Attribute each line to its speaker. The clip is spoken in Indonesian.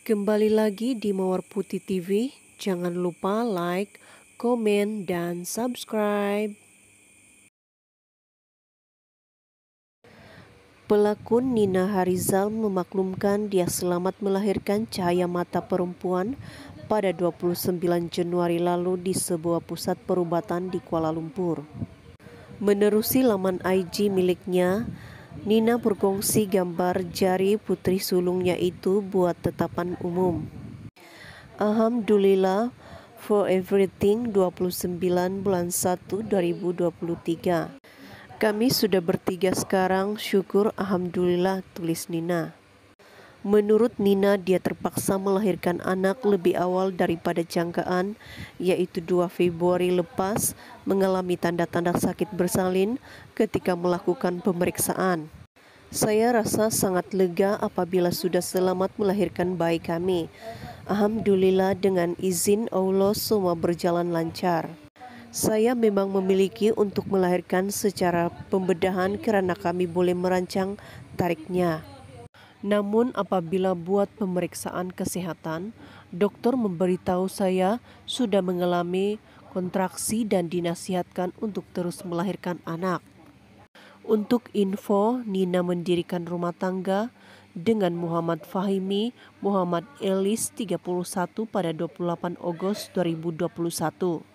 Speaker 1: Kembali lagi di Mawar Putih TV. Jangan lupa like, komen, dan subscribe. Pelakon Nina Harizal memaklumkan dia selamat melahirkan cahaya mata perempuan pada 29 Januari lalu di sebuah pusat perubatan di Kuala Lumpur. Menerusi laman IG miliknya, Nina berkongsi gambar jari putri sulungnya itu buat tetapan umum. Alhamdulillah for everything 29 bulan 1 2023. Kami sudah bertiga sekarang, syukur Alhamdulillah tulis Nina. Menurut Nina, dia terpaksa melahirkan anak lebih awal daripada jangkaan, yaitu 2 Februari lepas, mengalami tanda-tanda sakit bersalin ketika melakukan pemeriksaan. Saya rasa sangat lega apabila sudah selamat melahirkan bayi kami. Alhamdulillah dengan izin Allah semua berjalan lancar. Saya memang memiliki untuk melahirkan secara pembedahan karena kami boleh merancang tariknya. Namun apabila buat pemeriksaan kesehatan, dokter memberitahu saya sudah mengalami kontraksi dan dinasihatkan untuk terus melahirkan anak. Untuk info, Nina mendirikan rumah tangga dengan Muhammad Fahimi Muhammad Elis 31 pada 28 Agustus 2021.